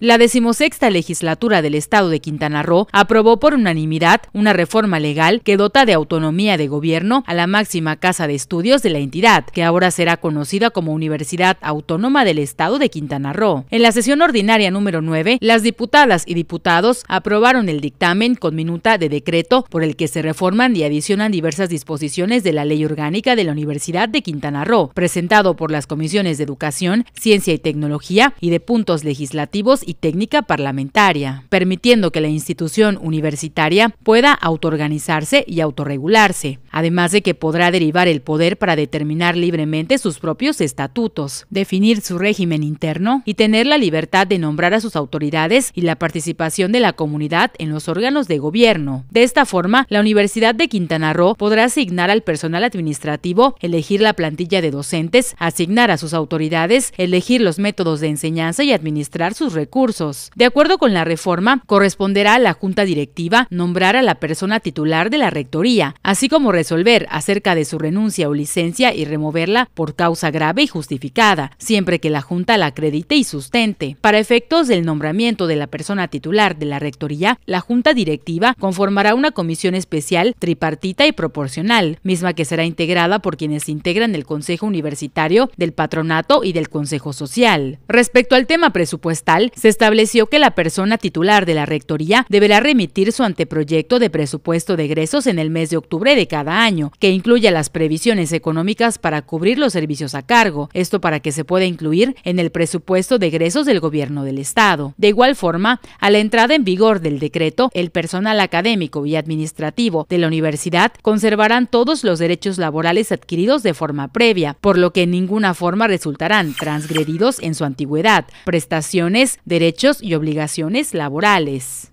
La decimosexta legislatura del Estado de Quintana Roo aprobó por unanimidad una reforma legal que dota de autonomía de gobierno a la máxima casa de estudios de la entidad, que ahora será conocida como Universidad Autónoma del Estado de Quintana Roo. En la sesión ordinaria número 9, las diputadas y diputados aprobaron el dictamen con minuta de decreto por el que se reforman y adicionan diversas disposiciones de la Ley Orgánica de la Universidad de Quintana Roo, presentado por las comisiones de Educación, Ciencia y Tecnología y de Puntos Legislativos y técnica parlamentaria, permitiendo que la institución universitaria pueda autoorganizarse y autorregularse, además de que podrá derivar el poder para determinar libremente sus propios estatutos, definir su régimen interno y tener la libertad de nombrar a sus autoridades y la participación de la comunidad en los órganos de gobierno. De esta forma, la Universidad de Quintana Roo podrá asignar al personal administrativo, elegir la plantilla de docentes, asignar a sus autoridades, elegir los métodos de enseñanza y administrar sus recursos Cursos. De acuerdo con la reforma, corresponderá a la Junta Directiva nombrar a la persona titular de la Rectoría, así como resolver acerca de su renuncia o licencia y removerla por causa grave y justificada, siempre que la Junta la acredite y sustente. Para efectos del nombramiento de la persona titular de la Rectoría, la Junta Directiva conformará una comisión especial tripartita y proporcional, misma que será integrada por quienes integran el Consejo Universitario, del Patronato y del Consejo Social. Respecto al tema presupuestal, se estableció que la persona titular de la Rectoría deberá remitir su anteproyecto de presupuesto de egresos en el mes de octubre de cada año, que incluya las previsiones económicas para cubrir los servicios a cargo, esto para que se pueda incluir en el presupuesto de egresos del Gobierno del Estado. De igual forma, a la entrada en vigor del decreto, el personal académico y administrativo de la universidad conservarán todos los derechos laborales adquiridos de forma previa, por lo que en ninguna forma resultarán transgredidos en su antigüedad, prestaciones, derechos y obligaciones laborales.